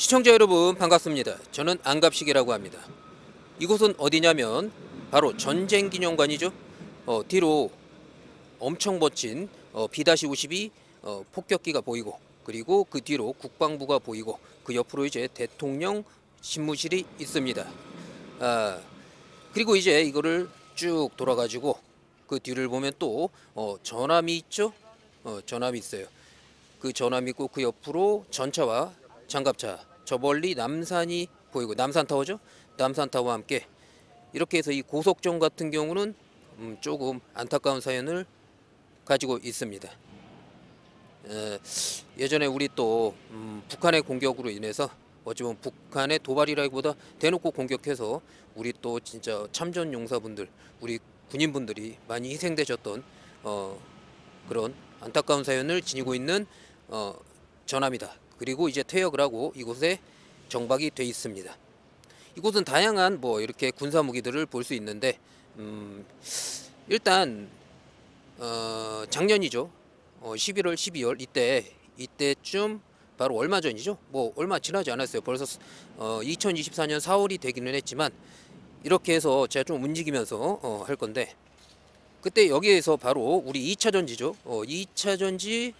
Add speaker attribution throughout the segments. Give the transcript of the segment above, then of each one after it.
Speaker 1: 시청자 여러분 반갑습니다. 저는 안갑식이라고 합니다. 이곳은 어디냐면 바로 전쟁기념관이죠. 어, 뒤로 엄청 멋진 어, B-52 어, 폭격기가 보이고 그리고 그 뒤로 국방부가 보이고 그 옆으로 이제 대통령 신무실이 있습니다. 아, 그리고 이제 이거를 쭉 돌아가지고 그 뒤를 보면 또 어, 전함이 있죠. 어, 전함이 있어요. 그 전함 이 있고 그 옆으로 전차와 장갑차 저 멀리 남산이 보이고 남산타워죠. 남산타워와 함께 이렇게 해서 이 고속정 같은 경우는 음 조금 안타까운 사연을 가지고 있습니다. 예, 전에 우리 또음 북한의 공격으로 인해서 어찌 보면 북한의 도발이라기보다 대놓고 공격해서 우리 또 진짜 참전 용사분들, 우리 군인분들이 많이 희생되셨던 어, 그런 안타까운 사연을 지니고 있는 어, 전함이다. 그리고 이제 퇴역을 하고 이곳에 정박이 돼 있습니다. 이곳은 다양한 뭐 이렇게 군사 무기들을 볼 수 있는데 음 일단 어 작년이죠. 어 11월, 12월 이때 이때쯤 바로 얼마 전이죠. 뭐 얼마 지나지 않았어요. 벌써 어 2024년 4월이 되기는 했지만 이렇게 해서 제가 좀 움직이면서 어할 건데 그때 여기에서 바로 우리 2차 전지죠. 어 2차 전지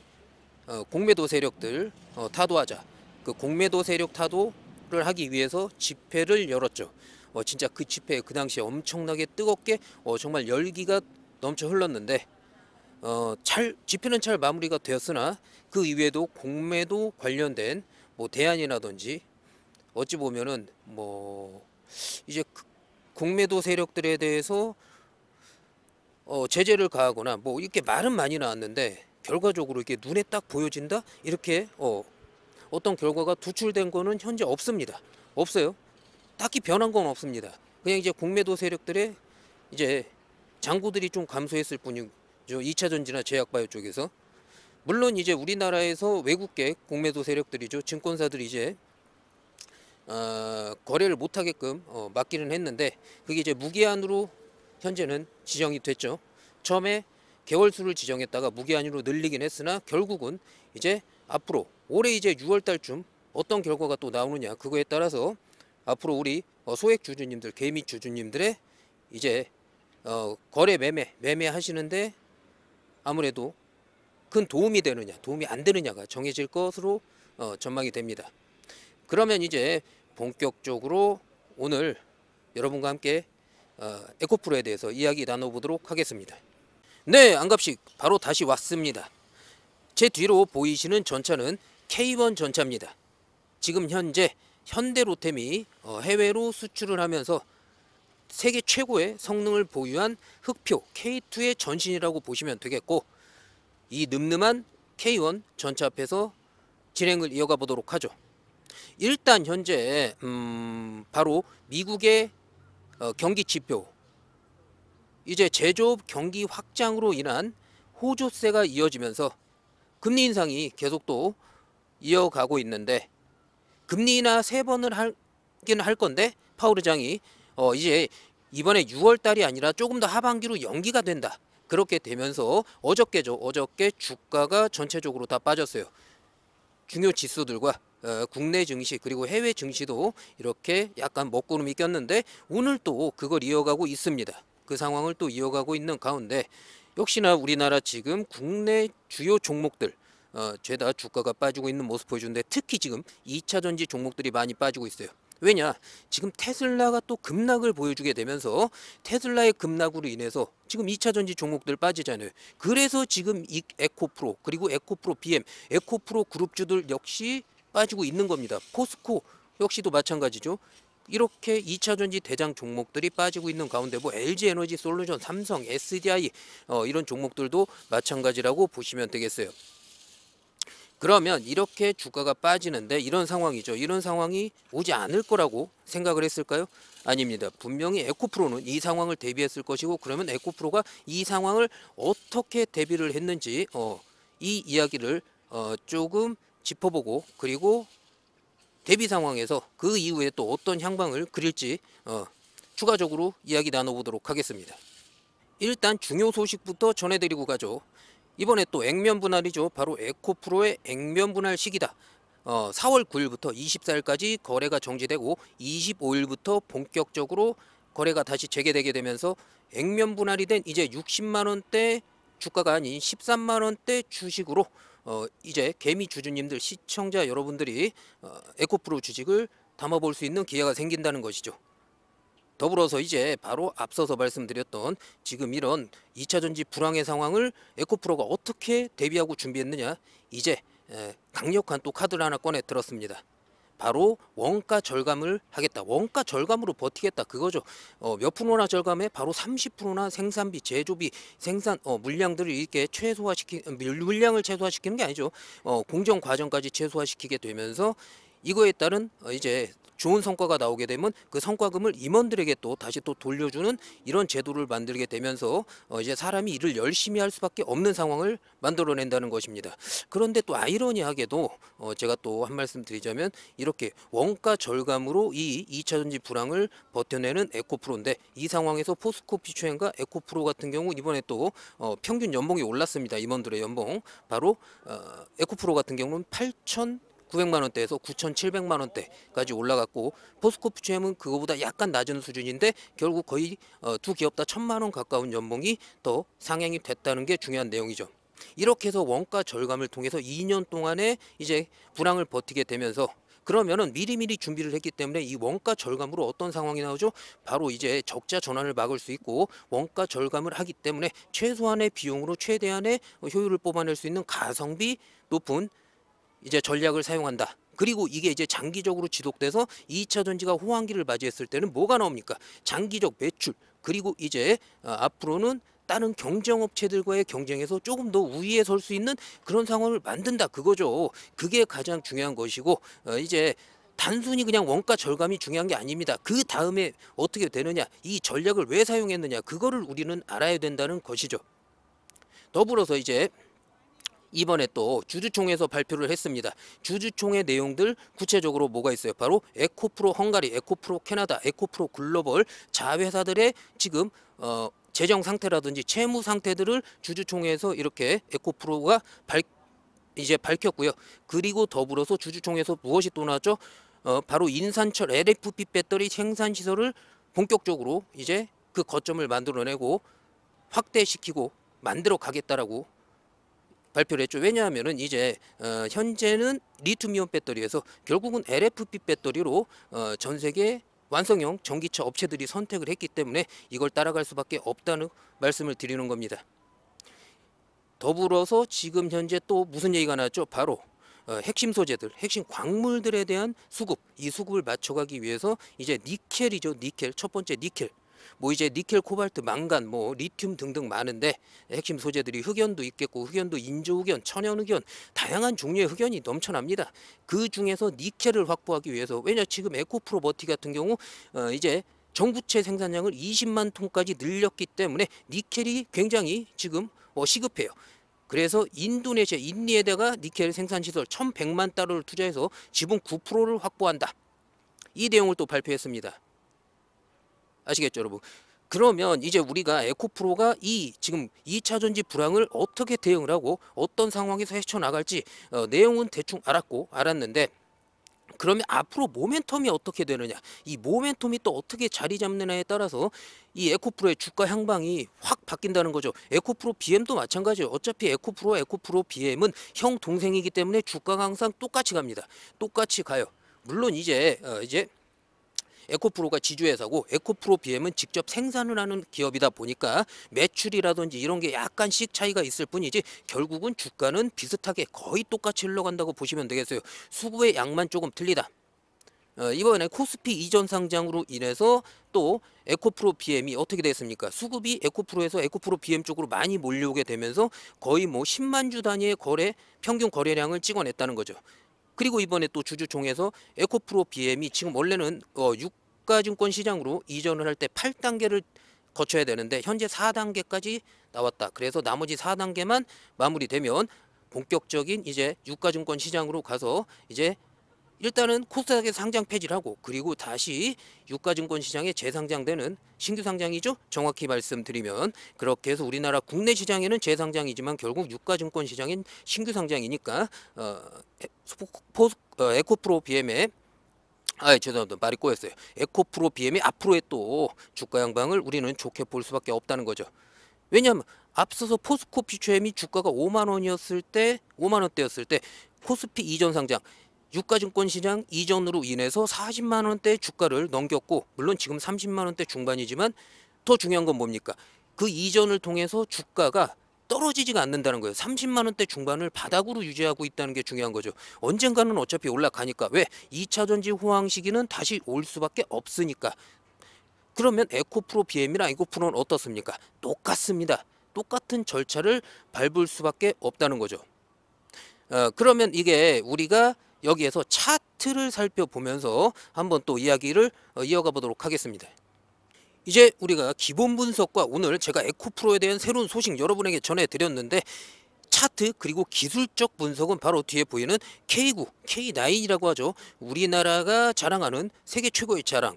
Speaker 1: 어, 공매도 세력들 어, 타도하자. 그 공매도 세력 타도를 하기 위해서 집회를 열었죠. 어, 진짜 그 집회 그 당시에 엄청나게 뜨겁게 어, 정말 열기가 넘쳐 흘렀는데 어, 잘 집회는 잘 마무리가 되었으나 그 이외에도 공매도 관련된 뭐 대안이라든지 어찌 보면은 뭐 이제 그 공매도 세력들에 대해서 어, 제재를 가하거나 뭐 이렇게 말은 많이 나왔는데 결과적으로 이게 눈에 딱 보여진다 이렇게 어, 어떤 결과가 도출된 거는 현재 없습니다. 없어요. 딱히 변한 건 없습니다. 그냥 이제 공매도 세력들의 이제 장구들이 좀 감소했을 뿐이죠. 2차 전지나 제약바이오 쪽에서. 물론 이제 우리나라에서 외국계 공매도 세력들이죠. 증권사들이 이제 어, 거래를 못하게끔 어, 막기는 했는데 그게 이제 무기한으로 현재는 지정이 됐죠. 처음에 개월수를 지정했다가 무기한으로 늘리긴 했으나 결국은 이제 앞으로 올해 이제 6월 달쯤 어떤 결과가 또 나오느냐 그거에 따라서 앞으로 우리 어, 소액 주주님들 개미 주주님들의 이제 어, 거래 매매 매매 하시는데 아무래도 큰 도움이 되느냐 도움이 안 되느냐가 정해질 것으로 어, 전망이 됩니다. 그러면 이제 본격적으로 오늘 여러분과 함께 어, 에코프로에 대해서 이야기 나눠보도록 하겠습니다. 네, 안갑식 바로 다시 왔습니다. 제 뒤로 보이시는 전차는 K1 전차입니다. 지금 현재 현대로템이 어, 해외로 수출을 하면서 세계 최고의 성능을 보유한 흑표 K2의 전신이라고 보시면 되겠고 이 늠름한 K1 전차 앞에서 진행을 이어가 보도록 하죠. 일단 현재 음 바로 미국의 어, 경기 지표 이제 제조업 경기 확장으로 인한 호조세가 이어지면서 금리 인상이 계속 또 이어가고 있는데 금리 인하 세 번을 하긴 할 건데 파월 의장이 어 이제 이번에 6월 달이 아니라 조금 더 하반기로 연기가 된다. 그렇게 되면서 어저께죠. 어저께 주가가 전체적으로 다 빠졌어요. 중요 지수들과 어, 국내 증시 그리고 해외 증시도 이렇게 약간 먹구름이 꼈는데 오늘 또 그걸 이어가고 있습니다. 그 상황을 또 이어가고 있는 가운데 역시나 우리나라 지금 국내 주요 종목들 어, 죄다 주가가 빠지고 있는 모습 보여주는데 특히 지금 2차 전지 종목들이 많이 빠지고 있어요. 왜냐 지금 테슬라가 또 급락을 보여주게 되면서 테슬라의 급락으로 인해서 지금 2차 전지 종목들 빠지잖아요. 그래서 지금 이 에코프로 그리고 에코프로 BM 에코프로 그룹주들 역시 빠지고 있는 겁니다. 포스코 역시도 마찬가지죠. 이렇게 2차 전지 대장 종목들이 빠지고 있는 가운데 뭐 LG 에너지 솔루션, 삼성, SDI 어, 이런 종목들도 마찬가지라고 보시면 되겠어요. 그러면 이렇게 주가가 빠지는데 이런 상황이죠. 이런 상황이 오지 않을 거라고 생각을 했을까요? 아닙니다. 분명히 에코프로는 이 상황을 대비했을 것이고 그러면 에코프로가 이 상황을 어떻게 대비를 했는지 어, 이 이야기를 어, 조금 짚어보고 그리고 대비 상황에서 그 이후에 또 어떤 향방을 그릴지 어, 추가적으로 이야기 나눠보도록 하겠습니다. 일단 중요 소식부터 전해드리고 가죠. 이번에 또 액면 분할이죠. 바로 에코프로의 액면 분할 시기다. 어, 4월 9일부터 24일까지 거래가 정지되고 25일부터 본격적으로 거래가 다시 재개되게 되면서 액면 분할이 된 이제 60만원대 주가가 아닌 13만원대 주식으로 어, 이제 개미 주주님들 시청자 여러분들이 어, 에코프로 주식을 담아볼 수 있는 기회가 생긴다는 것이죠. 더불어서 이제 바로 앞서서 말씀드렸던 지금 이런 2차 전지 불황의 상황을 에코프로가 어떻게 대비하고 준비했느냐 이제 강력한 또 카드를 하나 꺼내 들었습니다. 바로 원가 절감을 하겠다. 원가 절감으로 버티겠다. 그거죠. 어, 몇 프로나 절감해? 바로 30%나 생산비, 제조비, 생산 어, 물량들을 이렇게 최소화시키 물량을 최소화시키는 게 아니죠. 어, 공정 과정까지 최소화시키게 되면서 이거에 따른 어, 이제 좋은 성과가 나오게 되면 그 성과금을 임원들에게 또 다시 또 돌려주는 이런 제도를 만들게 되면서 어, 이제 사람이 일을 열심히 할 수밖에 없는 상황을 만들어낸다는 것입니다. 그런데 또 아이러니하게도 어, 제가 또 한 말씀 드리자면 이렇게 원가 절감으로 이 2차 전지 불황을 버텨내는 에코프로인데 이 상황에서 포스코 피추행과 에코프로 같은 경우 이번에 또 평균 연봉이 올랐습니다. 임원들의 연봉 바로 에코프로 같은 경우는 8천 900만 원대에서 9,700만 원대까지 올라갔고 포스코 푸치엠은 그거보다 약간 낮은 수준인데 결국 거의 어, 두 기업 다 1,000만 원 가까운 연봉이 더 상향이 됐다는 게 중요한 내용이죠. 이렇게 해서 원가 절감을 통해서 2년 동안에 이제 불황을 버티게 되면서 그러면은 미리미리 준비를 했기 때문에 이 원가 절감으로 어떤 상황이 나오죠? 바로 이제 적자 전환을 막을 수 있고 원가 절감을 하기 때문에 최소한의 비용으로 최대한의 효율을 뽑아낼 수 있는 가성비 높은 이제 전략을 사용한다. 그리고 이게 이제 장기적으로 지속돼서 2차 전지가 호황기를 맞이했을 때는 뭐가 나옵니까? 장기적 매출 그리고 이제 어, 앞으로는 다른 경쟁업체들과의 경쟁에서 조금 더 우위에 설 수 있는 그런 상황을 만든다 그거죠. 그게 가장 중요한 것이고 어, 이제 단순히 그냥 원가 절감이 중요한 게 아닙니다. 그 다음에 어떻게 되느냐 이 전략을 왜 사용했느냐 그거를 우리는 알아야 된다는 것이죠. 더불어서 이제 이번에 또 주주총회에서 발표를 했습니다. 주주총회 내용들 구체적으로 뭐가 있어요? 바로 에코프로 헝가리, 에코프로 캐나다, 에코프로 글로벌 자회사들의 지금 어, 재정 상태라든지 채무 상태들을 주주총회에서 이렇게 에코프로가 발, 이제 밝혔고요. 그리고 더불어서 주주총회에서 무엇이 또 나왔죠? 어, 바로 인산철 LFP 배터리 생산 시설을 본격적으로 이제 그 거점을 만들어내고 확대시키고 만들어 가겠다라고 발표를 했죠. 왜냐하면은 이제 어, 현재는 리튬이온 배터리에서 결국은 LFP 배터리로 어, 전 세계 완성형 전기차 업체들이 선택을 했기 때문에 이걸 따라갈 수밖에 없다는 말씀을 드리는 겁니다. 더불어서 지금 현재 또 무슨 얘기가 나왔죠? 바로 어, 핵심 소재들, 핵심 광물들에 대한 수급, 이 수급을 맞춰가기 위해서 이제 니켈이죠. 니켈, 첫 번째 니켈. 뭐 이제 니켈, 코발트, 망간, 뭐 리튬 등등 많은데 핵심 소재들이 흑연도 있겠고 흑연도 인조 흑연, 천연 흑연 다양한 종류의 흑연이 넘쳐납니다. 그 중에서 니켈을 확보하기 위해서 왜냐 지금 에코프로버티 같은 경우 어 이제 정구체 생산량을 20만 톤까지 늘렸기 때문에 니켈이 굉장히 지금 어 시급해요. 그래서 인도네시아 인니에다가 니켈 생산 시설 1,100만 달러를 투자해서 지분 9%를 확보한다. 이 내용을 또 발표했습니다. 아시겠죠, 여러분? 그러면 이제 우리가 에코프로가 이 지금 2차 전지 불황을 어떻게 대응을 하고 어떤 상황에서 헤쳐나갈지 어, 내용은 대충 알았고 알았는데 그러면 앞으로 모멘텀이 어떻게 되느냐 이 모멘텀이 또 어떻게 자리 잡느냐에 따라서 이 에코프로의 주가 향방이 확 바뀐다는 거죠 에코프로 BM도 마찬가지예요 어차피 에코프로 에코프로 BM은 형 동생이기 때문에 주가가 항상 똑같이 갑니다 똑같이 가요 물론 이제 어, 이제 에코프로가 지주회사고 에코프로 BM은 직접 생산을 하는 기업이다 보니까 매출이라든지 이런 게 약간씩 차이가 있을 뿐이지 결국은 주가는 비슷하게 거의 똑같이 흘러간다고 보시면 되겠어요. 수구의 양만 조금 틀리다. 어, 이번에 코스피 이전 상장으로 인해서 또 에코프로 BM이 어떻게 됐습니까? 수급이 에코프로에서 에코프로 BM 쪽으로 많이 몰려오게 되면서 거의 뭐 10만 주 단위의 거래 평균 거래량을 찍어냈다는 거죠. 그리고 이번에 또 주주총에서 에코프로 BM이 지금 원래는 어, 6 유가증권 시장으로 이전을 할 때 8단계를 거쳐야 되는데 현재 4단계까지 나왔다. 그래서 나머지 4단계만 마무리되면 본격적인 이제 유가증권 시장으로 가서 이제 일단은 코스닥의 상장 폐지를 하고 그리고 다시 유가증권 시장에 재상장되는 신규 상장이죠. 정확히 말씀드리면 그렇게 해서 우리나라 국내 시장에는 재상장이지만 결국 유가증권 시장인 신규 상장이니까 어, 포, 포, 어 에코프로 BM에 아, 예, 죄송합니다. 말이 꼬였어요. 에코프로 BM이 앞으로의 또 주가 양방을 우리는 좋게 볼 수밖에 없다는 거죠. 왜냐하면 앞서서 포스코 퓨처엠이 주가가 5만 원이었을 때, 5만 원대였을 때 코스피 이전 상장, 유가증권 시장 이전으로 인해서 40만 원대 주가를 넘겼고 물론 지금 30만 원대 중반이지만 더 중요한 건 뭡니까? 그 이전을 통해서 주가가 떨어지지가 않는다는 거예요. 30만 원대 중반을 바닥으로 유지하고 있다는 게 중요한 거죠. 언젠가는 어차피 올라가니까 왜 2차 전지 호황 시기는 다시 올 수밖에 없으니까. 그러면 에코프로 BM이랑 에코프로는 어떻습니까? 똑같습니다. 똑같은 절차를 밟을 수밖에 없다는 거죠. 어, 그러면 이게 우리가 여기에서 차트를 살펴보면서 한번 또 이야기를 어, 이어가 보도록 하겠습니다. 이제 우리가 기본 분석과 오늘 제가 에코프로에 대한 새로운 소식 여러분에게 전해드렸는데 차트 그리고 기술적 분석은 바로 뒤에 보이는 K9, K9이라고 하죠. 우리나라가 자랑하는 세계 최고의 자랑,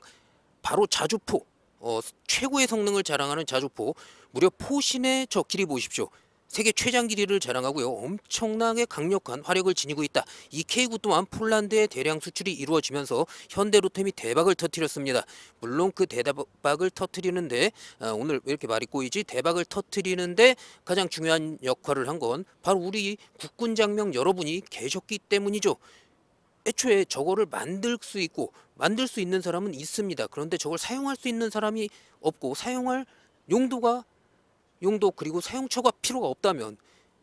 Speaker 1: 바로 자주포, 어, 최고의 성능을 자랑하는 자주포, 무려 포신의 저 길이 보십시오. 세계 최장 길이를 자랑하고요. 엄청나게 강력한 화력을 지니고 있다. 이 K구 또한 폴란드의 대량 수출이 이루어지면서 현대로템이 대박을 터뜨렸습니다. 물론 그 대박을 터뜨리는데 아, 오늘 왜 이렇게 말이 꼬이지? 대박을 터뜨리는데 가장 중요한 역할을 한 건 바로 우리 국군 장명 여러분이 계셨기 때문이죠. 애초에 저거를 만들 수 있고 만들 수 있는 사람은 있습니다. 그런데 저걸 사용할 수 있는 사람이 없고 사용할 용도가 용도 그리고 사용처가 필요가 없다면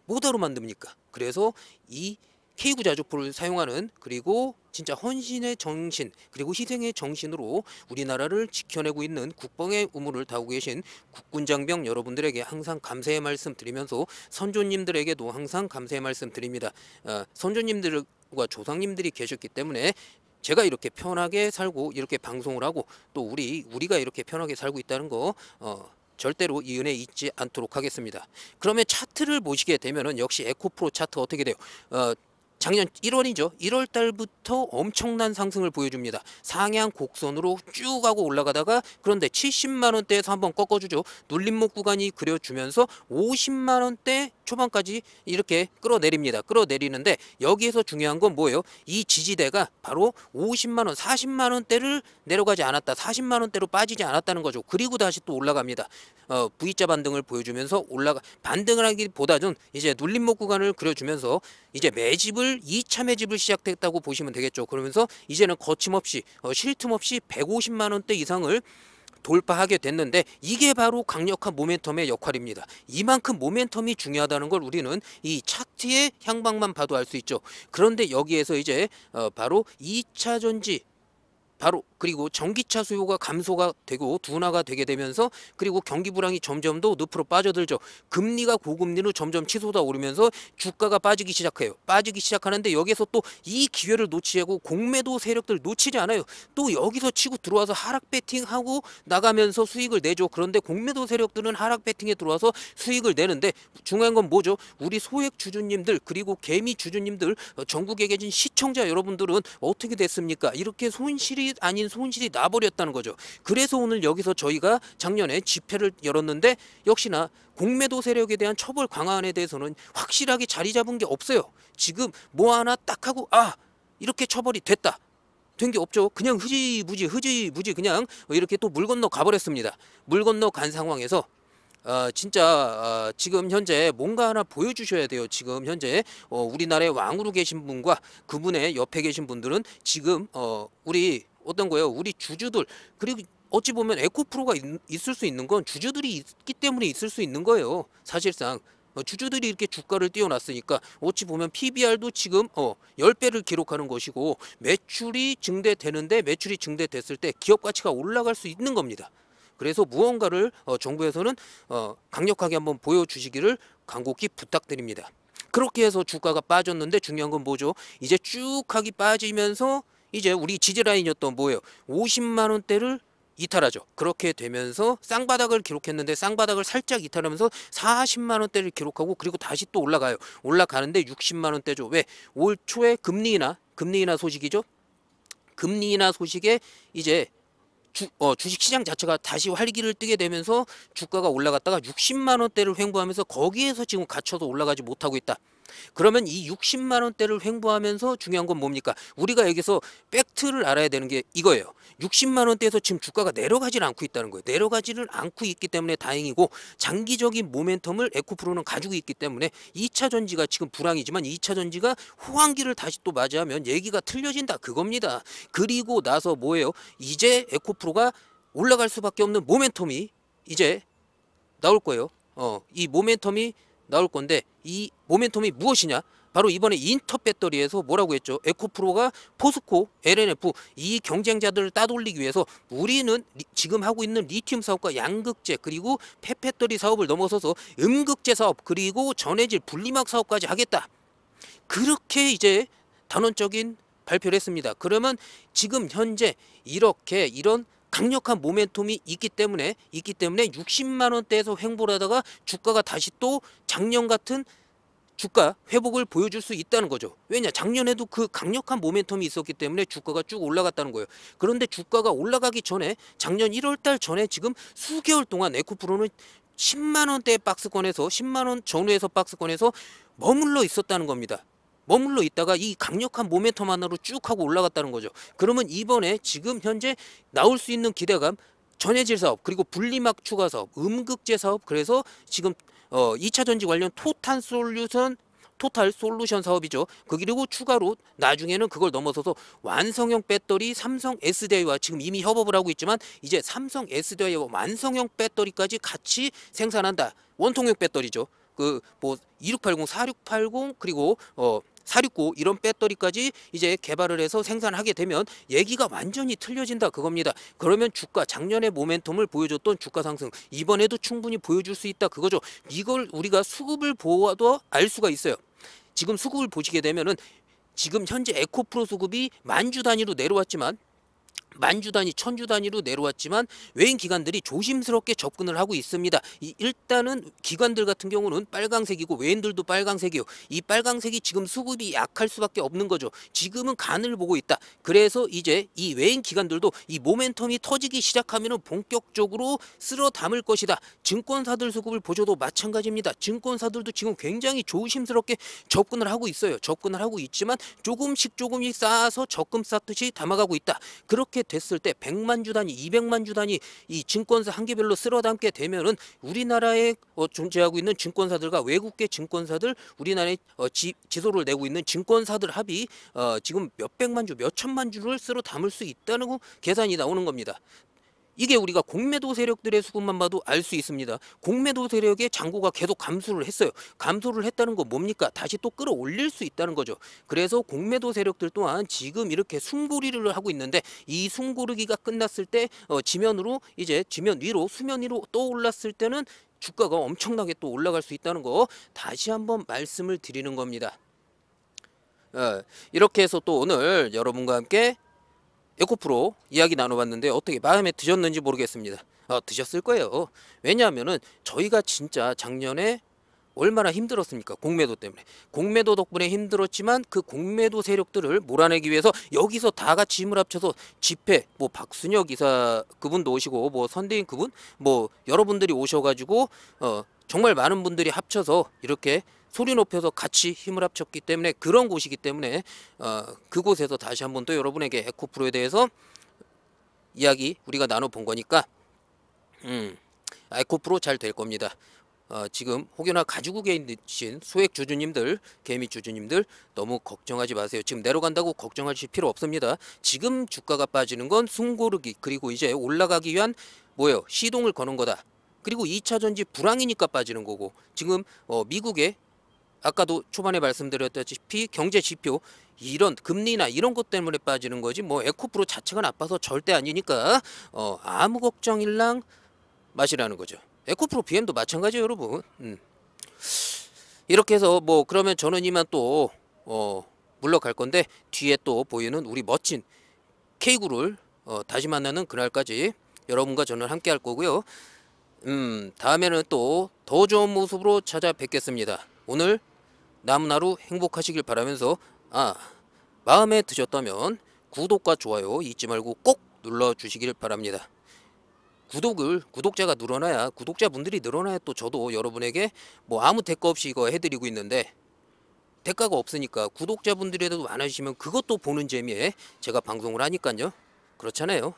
Speaker 1: 뭐다로 만듭니까? 그래서 이 K구 자주포를 사용하는 그리고 진짜 헌신의 정신 그리고 희생의 정신으로 우리나라를 지켜내고 있는 국방의 의무를 다하고 계신 국군 장병 여러분들에게 항상 감사의 말씀 드리면서 선조님들에게도 항상 감사의 말씀 드립니다. 어, 선조님들과 조상님들이 계셨기 때문에 제가 이렇게 편하게 살고 이렇게 방송을 하고 또 우리 우리가 이렇게 편하게 살고 있다는 거 어, 절대로 이 은혜 잊지 않도록 하겠습니다. 그러면 차트를 보시게 되면 역시 에코프로 차트 어떻게 돼요? 어, 작년 1월이죠. 1월 달부터 엄청난 상승을 보여줍니다. 상향 곡선으로 쭉 하고 올라가다가 그런데 70만 원대에서 한번 꺾어주죠. 눌림목 구간이 그려주면서 50만 원대 초반까지 이렇게 끌어내립니다. 끌어내리는데 여기에서 중요한 건 뭐예요? 이 지지대가 바로 50만 원, 40만 원대를 내려가지 않았다. 40만 원대로 빠지지 않았다는 거죠. 그리고 다시 또 올라갑니다. 어, V자 반등을 보여주면서 올라가 반등을 하기보다는 이제 눌림목 구간을 그려주면서 이제 매집을 2차 매집을 시작했다고 보시면 되겠죠. 그러면서 이제는 거침없이 어, 쉴틈 없이 150만 원대 이상을 돌파하게 됐는데 이게 바로 강력한 모멘텀의 역할입니다. 이만큼 모멘텀이 중요하다는 걸 우리는 이 차트의 향방만 봐도 알 수 있죠. 그런데 여기에서 이제 어, 바로 2차 전지 바로 그리고 전기차 수요가 감소가 되고 둔화가 되게 되면서 그리고 경기 불황이 점점 더 늪으로 빠져들죠. 금리가 고금리로 점점 치솟아 오르면서 주가가 빠지기 시작해요. 빠지기 시작하는데 여기서또 이 기회를 놓치고 공매도 세력들 놓치지 않아요. 또 여기서 치고 들어와서 하락 배팅하고 나가면서 수익을 내죠. 그런데 공매도 세력들은 하락 배팅에 들어와서 수익을 내는데 중요한 건 뭐죠? 우리 소액 주주님들 그리고 개미 주주님들 어, 전국에 계신 시청자 여러분들은 어떻게 됐습니까? 이렇게 손실이 아닌 손실이 나버렸다는 거죠. 그래서 오늘 여기서 저희가 작년에 집회를 열었는데 역시나 공매도 세력에 대한 처벌 강화안에 대해서는 확실하게 자리 잡은 게 없어요. 지금 뭐 하나 딱 하고 아 이렇게 처벌이 됐다. 된 게 없죠. 그냥 흐지부지 흐지부지 그냥 이렇게 또 물 건너 가버렸습니다. 물 건너 간 상황에서 어, 진짜 어, 지금 현재 뭔가 하나 보여주셔야 돼요. 지금 현재 어, 우리나라의 왕으로 계신 분과 그분의 옆에 계신 분들은 지금 어, 우리 어떤 거예요? 우리 주주들 그리고 어찌 보면 에코프로가 있, 을수 있는 건 주주들이 있기 때문에 있을 수 있는 거예요. 사실상 어, 주주들이 이렇게 주가를 띄워놨으니까 어찌 보면 PBR도 지금 어 10배를 기록하는 것이고 매출이 증대되는데 매출이 증대됐을 때 기업 가치가 올라갈 수 있는 겁니다. 그래서 무언가를 어, 정부에서는 어, 강력하게 한번 보여주시기를 간곡히 부탁드립니다. 그렇게 해서 주가가 빠졌는데 중요한 건 뭐죠? 이제 쭉 하기 빠지면서 이제 우리 지지라인이었던 뭐예요? 50만 원대를 이탈하죠. 그렇게 되면서 쌍바닥을 기록했는데 쌍바닥을 살짝 이탈하면서 40만 원대를 기록하고 그리고 다시 또 올라가요. 올라가는데 60만 원대죠. 왜? 올 초에 금리 나 금리 나 소식이죠. 금리 나 소식에 이제 주, 어, 주식시장 자체가 다시 활기를 뜨게 되면서 주가가 올라갔다가 60만 원대를 횡보하면서 거기에서 지금 갇혀서 올라가지 못하고 있다. 그러면 이 60만 원대를 횡보하면서 중요한 건 뭡니까? 우리가 여기서 팩트를 알아야 되는 게 이거예요. 60만 원대에서 지금 주가가 내려가질 않고 있다는 거예요. 내려가지를 않고 있기 때문에 다행이고 장기적인 모멘텀을 에코프로는 가지고 있기 때문에 2차 전지가 지금 불황이지만 2차 전지가 호황기를 다시 또 맞이하면 얘기가 틀려진다 그겁니다. 그리고 나서 뭐예요? 이제 에코프로가 올라갈 수밖에 없는 모멘텀이 이제 나올 거예요. 어, 이 모멘텀이 나올 건데 이 모멘텀이 무엇이냐? 바로 이번에 인터 배터리에서 뭐라고 했죠? 에코프로가 포스코, LNF 이 경쟁자들을 따돌리기 위해서 우리는 리, 지금 하고 있는 리튬 사업과 양극재 그리고 폐배터리 사업을 넘어서서 음극재 사업 그리고 전해질 분리막 사업까지 하겠다. 그렇게 이제 단원적인 발표를 했습니다. 그러면 지금 현재 이렇게 이런 강력한 모멘텀이 있기 때문에 있기 때문에 60만 원대에서 횡보를 하다가 주가가 다시 또 작년 같은 주가 회복을 보여줄 수 있다는 거죠. 왜냐 작년에도 그 강력한 모멘텀이 있었기 때문에 주가가 쭉 올라갔다는 거예요. 그런데 주가가 올라가기 전에 작년 1월달 전에 지금 수개월 동안 에코프로는 10만 원대 박스권에서 10만 원 전후에서 박스권에서 머물러 있었다는 겁니다. 머물러 있다가 이 강력한 모멘텀 하나로 쭉 하고 올라갔다는 거죠. 그러면 이번에 지금 현재 나올 수 있는 기대감 전해질 사업 그리고 분리막 추가 사업 음극재 사업 그래서 지금 어 2차 전지 관련 토탄 솔루션 토탈 솔루션 사업이죠. 그 그리고 추가로 나중에는 그걸 넘어서서 완성형 배터리 삼성 SDI와 지금 이미 협업을 하고 있지만 이제 삼성 SDI와 완성형 배터리까지 같이 생산한다. 원통형 배터리죠. 그뭐 2680, 4680 그리고 어469 이런 배터리까지 이제 개발을 해서 생산하게 되면 얘기가 완전히 틀려진다 그겁니다. 그러면 주가 작년에 모멘텀을 보여줬던 주가 상승 이번에도 충분히 보여줄 수 있다 그거죠. 이걸 우리가 수급을 보아도 알 수가 있어요. 지금 수급을 보시게 되면은 지금 현재 에코프로 수급이 만주 단위로 내려왔지만 만주 단위, 천주 단위로 내려왔지만 외인 기관들이 조심스럽게 접근을 하고 있습니다. 일단은 기관들 같은 경우는 빨강색이고 외인들도 빨강색이요. 이 빨강색이 지금 수급이 약할 수밖에 없는 거죠. 지금은 간을 보고 있다. 그래서 이제 이 외인 기관들도 이 모멘텀이 터지기 시작하면 본격적으로 쓸어 담을 것이다. 증권사들 수급을 보셔도 마찬가지입니다. 증권사들도 지금 굉장히 조심스럽게 접근을 하고 있어요. 접근을 하고 있지만 조금씩 조금씩 쌓아서 적금 쌓듯이 담아가고 있다. 그렇게 이렇게 됐을 때 100만 주단위, 200만 주단위 이 증권사 한 개별로 쓸어 담게 되면은 우리나라에 어, 존재하고 있는 증권사들과 외국계 증권사들, 우리나라에 어, 지, 지소를 내고 있는 증권사들 합이 어, 지금 몇 백만 주, 몇 천만 주를 쓸어 담을 수 있다는 계산이 나오는 겁니다. 이게 우리가 공매도 세력들의 수급만 봐도 알 수 있습니다. 공매도 세력의 잔고가 계속 감소를 했어요. 감소를 했다는 건 뭡니까? 다시 또 끌어올릴 수 있다는 거죠. 그래서 공매도 세력들 또한 지금 이렇게 숨고리를 하고 있는데 이숨고르기가 끝났을 때 어, 지면으로 이제 지면 위로 수면 위로 떠올랐을 때는 주가가 엄청나게 또 올라갈 수 있다는 거 다시 한번 말씀을 드리는 겁니다. 어, 이렇게 해서 또 오늘 여러분과 함께 에코프로 이야기 나눠봤는데 어떻게 마음에 드셨는지 모르겠습니다. 아, 드셨을 거예요. 왜냐하면은 저희가 진짜 작년에 얼마나 힘들었습니까? 공매도 때문에. 공매도 덕분에 힘들었지만 그 공매도 세력들을 몰아내기 위해서 여기서 다 같이 힘을 합쳐서 집회, 뭐 박순혁 이사 그분도 오시고 뭐 선대인 그분, 뭐 여러분들이 오셔가지고 어 정말 많은 분들이 합쳐서 이렇게 소리 높여서 같이 힘을 합쳤기 때문에 그런 곳이기 때문에 어, 그곳에서 다시 한번 또 여러분에게 에코프로에 대해서 이야기 우리가 나눠본 거니까 음, 에코프로 잘 될 겁니다. 어, 지금 혹여나 가지고 계신 소액 주주님들, 개미 주주님들 너무 걱정하지 마세요. 지금 내려간다고 걱정하실 필요 없습니다. 지금 주가가 빠지는 건 숨고르기 그리고 이제 올라가기 위한 뭐예요? 시동을 거는 거다. 그리고 2차전지 불황이니까 빠지는 거고 지금 어, 미국의 아까도 초반에 말씀드렸다시피 경제 지표 이런 금리나 이런 것 때문에 빠지는 거지 뭐 에코프로 자체가 나빠서 절대 아니니까 어 아무 걱정 일랑 마시라는 거죠. 에코프로 BM도 마찬가지예요 여러분. 음. 이렇게 해서 뭐 그러면 저는 이만 또 어, 물러갈 건데 뒤에 또 보이는 우리 멋진 k 구을 어, 다시 만나는 그날까지 여러분과 저는 함께 할 거고요. 음, 다음에는 또 더 좋은 모습으로 찾아뵙겠습니다. 오늘 남은 하루 행복하시길 바라면서 아 마음에 드셨다면 구독과 좋아요 잊지 말고 꼭 눌러주시길 바랍니다. 구독을 구독자가 늘어나야 구독자분들이 늘어나야 또 저도 여러분에게 뭐 아무 대가 없이 이거 해드리고 있는데 대가가 없으니까 구독자분들이라도 많아지시면 그것도 보는 재미에 제가 방송을 하니까요. 그렇잖아요.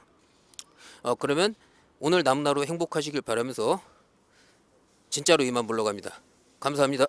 Speaker 1: 어, 그러면 오늘 남은 하루 행복하시길 바라면서 진짜로 이만 불러갑니다 감사합니다.